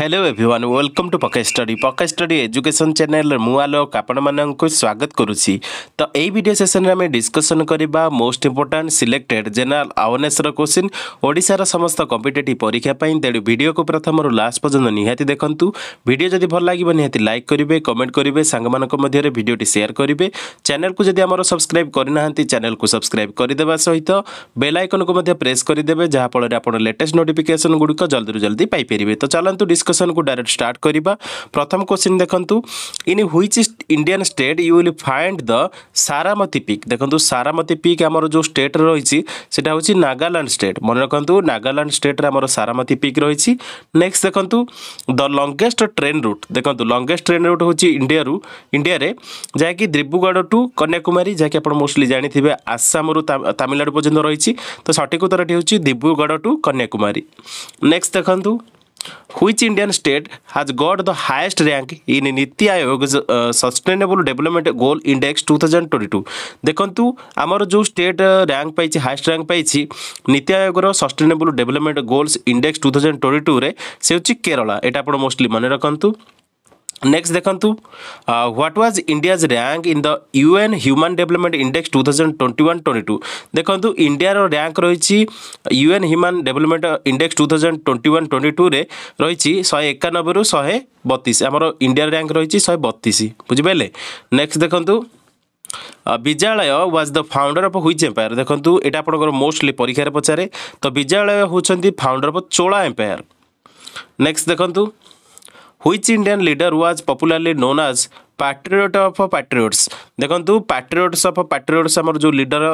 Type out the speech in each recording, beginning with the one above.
Hello everyone welcome to Pakka study Pakka study education channel মু আলোক আপনার স্বাগত করুছি তো এই ভিডিও সেসনরে আমি ডিসকসন করা মোস্ট ইম্পর্টাট সিলেক্টেড জেনারেল আওয়ারনেসর কোশ্চিন ওড়শার সমস্ত কম্পিটেটিভ পরীক্ষা পাই তেণু ভিডিওকে প্রথমর লাস্ট পর্যন্ত নিহতি দেখুন ভিডিও যদি ভাল লাগবে নিহতি লাইক করবে কমেন্ট করবে সাংমানক মধ্যে ভিডিওটি সেয়ার করবে চ্যানেলকে যদি আমার সবসক্রাইব করে না চ্যানেলকে সবসক্রাইব করিদেবা সহিত বেল আইকনকে মধ্যে প্রেস করিদেবে যাফলে আপনার লেটেস্ট নোটিফিকেসন গুড়িক জলদি জলদি পাইপারে তো চলতু ডিসকস को डायरेक्ट स्टार्ट करिबा प्रथम देखंतु in which is Indian state will find the Saramati peak देखंतु सारामती पिक जो स्टेट सेटा होछि नागालैंड स्टेट मन Nagaland state Saramati peak next देखंतु द लङेस्ट ट्रेन देखंतु लङेस्ट ट्रेन रुट हौँड इन्डिया जहाँक दुब्रुगड टू कन्याकुमारी जि मोस्ली जाने आसाम तामनाडु पर्थ्यो तो सठिक उत्तर दिव्रुगड टू कन्याकुमारी नेक्स्ट देखंतु which Indian state has got the highest rank in Niti Ayog's uh, Sustainable Development Goal Index 2022 দেখন্তু আমার যে স্টেট র্যাঙ্ক পাইছি হাইস্ট র্যাঙ্ক পাইছি নীতি আয়োগর sustainable development goals index two thousand twenty টুরে সে হচ্ছে কেরলা এটা আপনার মোস্টলি মনে রাখতু নেক্সট দেখন্তু what was India's rank in the UN human development index two thousand twenty one twenty two ଦେଖନ୍ତୁ ଇଣ୍ଡିଆର ର୍ୟାଙ୍କ ରହିଛି UN human development index two thousand twenty one twenty ଟୁରେ ରହିଛି ଶହେ ଏକାନବେରୁ ଶହେ ବତିଶ ଆମର ଇଣ୍ଡିଆର ର୍ୟାଙ୍କ ରହିଛି ଶହେ ବତିଶ ବୁଝିପାରିଲେ ନେକ୍ସଟ ଦେଖନ୍ତୁ ବିଦ୍ୟାଳୟ was the founder of which empire ଦେଖନ୍ତୁ ଏଇଟା ଆପଣଙ୍କର ମୋଷ୍ଟଲି ପରୀକ୍ଷାରେ ପଚାରେ ତ ବିଦ୍ୟାଳୟ ହେଉଛନ୍ତି founder of Chola empire next ଦେଖନ୍ତୁ which Indian leader was popularly known as patriot of patriots ଦେଖନ୍ତୁ ପାଟ୍ରିଓଟ୍ସ ଅଫ୍ ପାଟ୍ରିଓଟ୍ସ ଆମର ଯେଉଁ ଲିଡର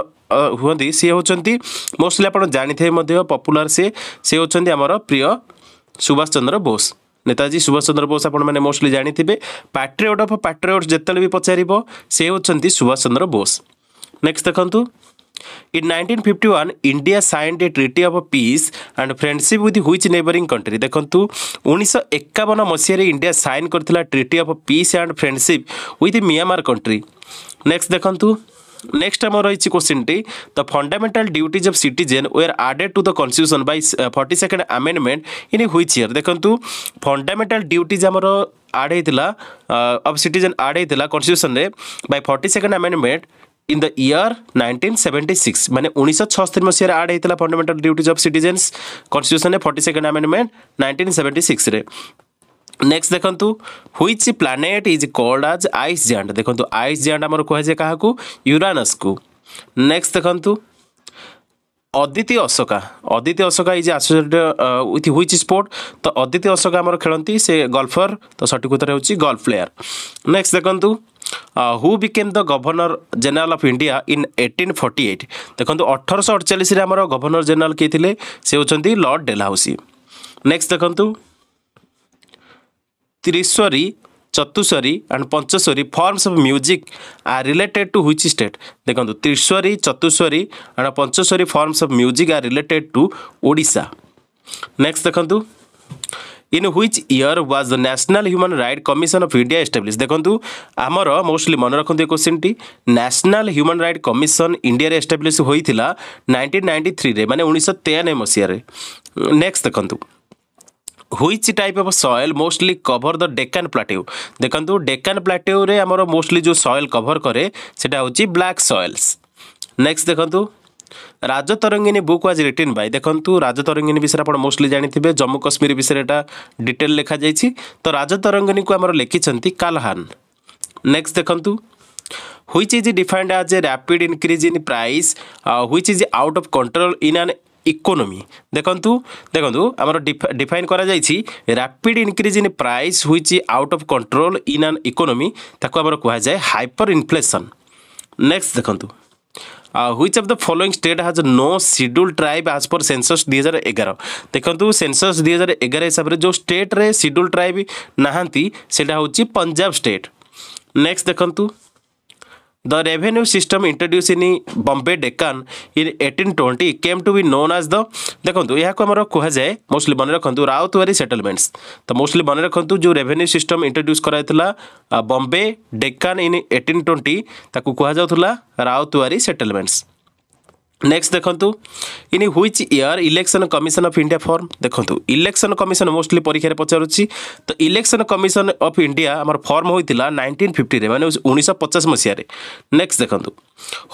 ହୁଅନ୍ତି ସିଏ ହେଉଛନ୍ତି ମୋଷ୍ଟଲି ଆପଣ ଜାଣିଥିବେ ମଧ୍ୟ ପପୁଲାର ସିଏ ସେ ହେଉଛନ୍ତି ଆମର ପ୍ରିୟ ସୁଭାଷ ଚନ୍ଦ୍ର ବୋଷ ନେତାଜୀ ସୁଭାଷ ଚନ୍ଦ୍ର ବୋଷ ଆପଣମାନେ ମୋଷ୍ଟଲି ଜାଣିଥିବେ ପାଟ୍ରିଓଟ ଅଫ୍ ପାଟ୍ରିଓଟ୍ସ ଯେତେବେଳେ ବି ପଚାରିବ ସେ ହେଉଛନ୍ତି ସୁଭାଷ ଚନ୍ଦ୍ର ବୋଷ ନେକ୍ସଟ ଦେଖନ୍ତୁ In 1951, India signed a treaty of peace and friendship with which neighboring country? দেখন্তু উনিশশো একাবন মସିହାରେ ইন্ডিয়া সাইন করেছিল treaty of peace and friendship with Myanmar country next দেখন্তু নেক্সট আমার রয়েছে কোশ্চিনটি the fundamental duties of citizen were added to the constitution by forty second amendment in which year দেখন্তু ফন্ডামেন্টাল ডিউটিজ আমার add হয়েছিল of citizen add হয়েছিল কনস্টিট্যুশনরে by forty second amendment in the year nineteen seventy six मैंने उन्नीस छस्तरी मसीह add होता fundamental duties of citizens constitution forty second amendment nineteen seventy six next देखु which planet is called as ice giant देखो ice जैंड आम कहुए क्या Uranus को नेक्स्ट देखु Aditi Ashoka Aditi Ashoka is associated with which sport ତ ଅଦିତି ଅଶୋକା ଆମର ଖେଳନ୍ତି ସେ ଗଲ୍ଫର ତ ସଠିକ୍ ଉତ୍ତର ହେଉଛି ଗଲ୍ଫ ପ୍ଲେୟାର ନେକ୍ସଟ ଦେଖନ୍ତୁ who became the governor general of India in eighteen forty eight ଦେଖନ୍ତୁ ଅଠରଶହ ଅଡ଼ଚାଳିଶରେ ଆମର ଗଭର୍ଣ୍ଣର ଜେନେରାଲ କିଏ ଥିଲେ ସେ ହେଉଛନ୍ତି ଲର୍ଡ଼ ଡେଲାହାଉସି ନେକ୍ସଟ ଦେଖନ୍ତୁ Trishwari Chatushwari and Panchaswari forms of music are related to which state ଦେଖନ୍ତୁ Trishwari Chatushwari and Panchaswari forms of music are related to Odisha next ଦେଖନ୍ତୁ in which year was the national human right commission of India establish ଦେଖନ୍ତୁ ଆମର mostly ମନେ ରଖନ୍ତୁ ଏ କୋଶ୍ଚିନ୍ଟି national human right commission ଇଣ୍ଡିଆରେ establish ହୋଇଥିଲା ନାଇଣ୍ଟିନ୍ ନାଇଣ୍ଟି ଥ୍ରୀରେ ମାନେ ଉଣେଇଶହ ତେୟାନବେ ମସିହାରେ ନେକ୍ସଟ ଦେଖନ୍ତୁ which type of soil mostly কভর the Deccan plateau দেখুন ডেকান প্লাটেউরে আমার মোস্টলি যে সয়েল কভর করে সেটা হচ্ছে ব্ল্যাক সয়েলস নেক্সট দেখুন Rajatarangini book was written by ଦେଖନ୍ତୁ ରାଜ ତରଙ୍ଗିନୀ ବିଷୟରେ ଆପଣ ମୋଷ୍ଟଲି ଜାଣିଥିବେ ଜମ୍ମୁ କାଶ୍ମୀର ବିଷୟରେ ଏଇଟା ଡିଟେଲ୍ ଲେଖାଯାଇଛି ତ ରାଜ ତରଙ୍ଗିନୀକୁ ଆମର ଲେଖିଛନ୍ତି କାଲହାନ୍ ନେକ୍ସଟ ଦେଖନ୍ତୁ which is defined as a rapid increase in price which is out of control in an economy দেখন্তু দেখন্তু আমার ডিফাইন করা যাইছি rapid increase in price which out of control in an economy তাকে আমার কুহযায় হাইপর ইনফ্লেসন নেক্সট দেখন্তু which of the following state has no schedule tribe as per census ଦୁଇ ହଜାର ଏଗାର ଦେଖନ୍ତୁ ସେନ୍ସସ୍ ଦୁଇ ହଜାର ଏଗାର ହିସାବରେ ଯେଉଁ ଷ୍ଟେଟ୍ରେ ସିଡ୍ୟୁଲ୍ ଟ୍ରାଇବ୍ ନାହାନ୍ତି ସେଇଟା ହେଉଛି ପଞ୍ଜାବ ଷ୍ଟେଟ୍ ନେକ୍ସଟ ଦେଖନ୍ତୁ the The system introduce in Bombay Deccan in eighteen 1820 came to be known as the देखो यहाँ को हमारा मोस्टली मन रखु राउतवारी सेटलमेंट्स तो मोस्टली मन रखु जो रेवेन्यू सिस्टम इंट्रोड्यूस कराइला Bombay Deccan in eighteen twenty ताकू कह राउतवारी सेटलमेंट्स নেক্সট মানে দেখন্তু in which year election commission of India form দেখন্তু ইলেকশন কমিশন মোস্টলি পরীক্ষায় পচারুছি তো ইলেকশন কমিশন অফ ইন্ডিয়া আমার ফর্ম হয়েছিল নাইনটিন ফিফটিরে মানে উনিশশো পচাশ মସିହାରେ নেক্সট দেখন্তু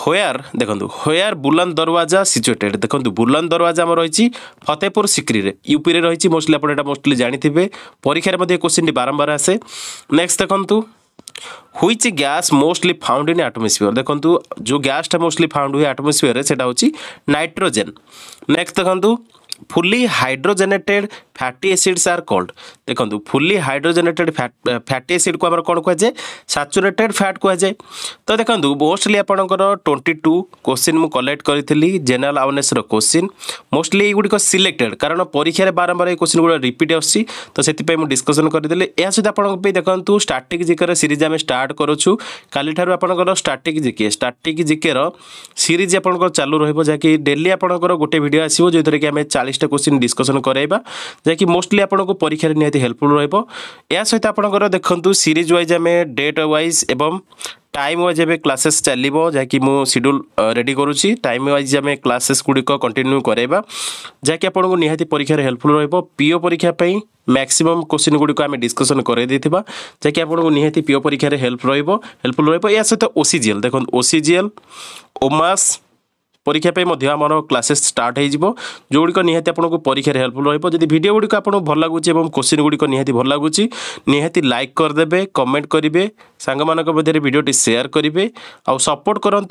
হোয়ার দেখন্তু হোয়ার বুলন্দ দরওয়াজা সিচুয়েটেড দেখন্তু বুলন্দ দরওয়াজা আমার রয়েছে ফতেপুর সিক্রিরে ইউপিরে রয়েছে মোস্টলি আপনার এটা মোস্টলি জাঁথিবে পরীক্ষার মধ্যে কোশ্চিনটি বারম্বার আসে নেক্সট দেখন্তু which gas mostly found in atmosphere দেখুন যে গ্যাসটা মোস্টলি ফাউন্ড হুয়ে আটমোসফিয়ারে সেটা হচ্ছে নাইট্রোজেন নেক্সট দেখুন fully hydrogenated fatty acids are called দেখুন ফুলি হাইড্রোজেনেটেড ফ্যাটি এসিড কু আমার কোণ কুহযায়ে স্যাচুরেটেড ফ্যাট কুহযায়ে তো দেখুন মোস্টলি আপনার টোয়েন্টি টু কোশ্চিন মু কলেক্ট করে জেনারেল আওয়ারনেসর কোশ্চিন মোস্টলি এইগুলি সিলেক্টেড কারণ পরীক্ষার বারম্বার এই কোশ্চিন গুলো রিপিট আসছি তো সেই মু ডিসকসন করেদেলি এ সহ আপনার দেখুন স্ট্রাটেজি জিকের সিজ আমি স্টার্ট করছু কালি ঠার আপনার স্ট্রাটেজি জিকে স্ট্রাটেজি জিকের সিজ আপনার চালু রহব যা কি ডেলি আপনার গোটে ভিডিও আসবে যেথরে কি আমি চাল ଚାଳିଶଟା କୋଶ୍ଚିନ୍ ଡିସ୍କସନ୍ କରାଇବା ଯାହାକି ମୋଷ୍ଟଲି ଆପଣଙ୍କୁ ପରୀକ୍ଷାରେ ନିହାତି ହେଲ୍ପଫୁଲ୍ ରହିବ ଏହା ସହିତ ଆପଣଙ୍କର ଦେଖନ୍ତୁ ସିରିଜ୍ ୱାଇଜ୍ ଆମେ ଡେଟ୍ ୱାଇଜ୍ ଏବଂ ଟାଇମ୍ ୱାଇଜ୍ ଏବେ କ୍ଲାସେସ୍ ଚାଲିବ ଯାହାକି ମୁଁ ସିଡ୍ୟୁଲ୍ ରେଡ଼ି କରୁଛି ଟାଇମ୍ ୱାଇଜ୍ ଆମେ କ୍ଲାସେସ୍ ଗୁଡ଼ିକ କଣ୍ଟିନ୍ୟୁ କରାଇବା ଯାହାକି ଆପଣଙ୍କୁ ନିହାତି ପରୀକ୍ଷାରେ ହେଲ୍ପଫୁଲ୍ ରହିବ ପିଓ ପରୀକ୍ଷା ପାଇଁ ମ୍ୟାକ୍ସିମମ୍ କୋଶ୍ଚିନ୍ ଗୁଡ଼ିକ ଆମେ ଡିସ୍କସନ୍ କରାଇ ଦେଇଥିବା ଯାହାକି ଆପଣଙ୍କୁ ନିହାତି ପିଓ ପରୀକ୍ଷାରେ ହେଲ୍ପ ରହିବ ହେଲ୍ପଫୁଲ୍ ରହିବ ଏହା ସହିତ ଓ ସି ଜି ଏଲ୍ ଦେଖନ୍ତୁ ଓ ସି ଜି ଏଲ୍ ଓମାସ୍ পরীক্ষা পাই মধ্যে আমার ক্লাসেস স্টার্ট হয়েଯିব যেগুড়ি নিহতি আপনার পরীক্ষার হেল্পফুল রহব যদি ভিডিও গুড়ি আপনার ভাল লাগুচি এবং কোশ্চিন গুড়ি নিহতি ভাল লাগুচি নিহতি লাইক করিদেবে কমেন্ট করবে সাংমানক মধ্যে ভিডিওটি সেয়ার করবে আউ সপোর্ট করতে